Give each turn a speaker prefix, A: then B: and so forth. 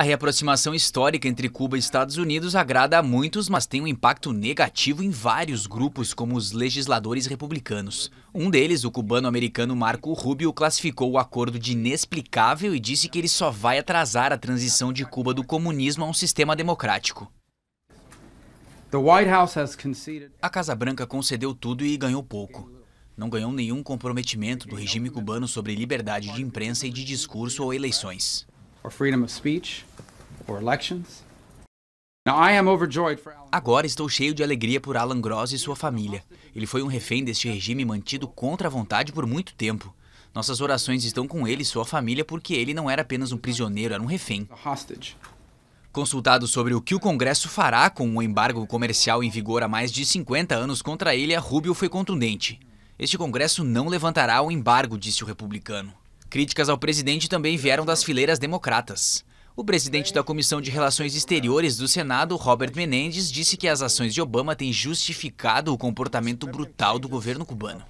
A: A reaproximação histórica entre Cuba e Estados Unidos agrada a muitos, mas tem um impacto negativo em vários grupos, como os legisladores republicanos. Um deles, o cubano-americano Marco Rubio, classificou o acordo de inexplicável e disse que ele só vai atrasar a transição de Cuba do comunismo a um sistema democrático. A Casa Branca concedeu tudo e ganhou pouco. Não ganhou nenhum comprometimento do regime cubano sobre liberdade de imprensa e de discurso ou eleições or freedom of speech or elections. Agora estou cheio de alegria por Alan Gross e sua família. Ele foi um refém deste regime mantido contra a vontade por muito tempo. Nossas orações estão com ele e sua família porque ele não era apenas um prisioneiro, era um refém. Consultado sobre o que o Congresso fará com o embargo comercial em vigor há mais de 50 anos contra a Rubio foi contundente. Este Congresso não levantará o embargo, disse o republicano. Críticas ao presidente também vieram das fileiras democratas. O presidente da Comissão de Relações Exteriores do Senado, Robert Menendez, disse que as ações de Obama têm justificado o comportamento brutal do governo cubano.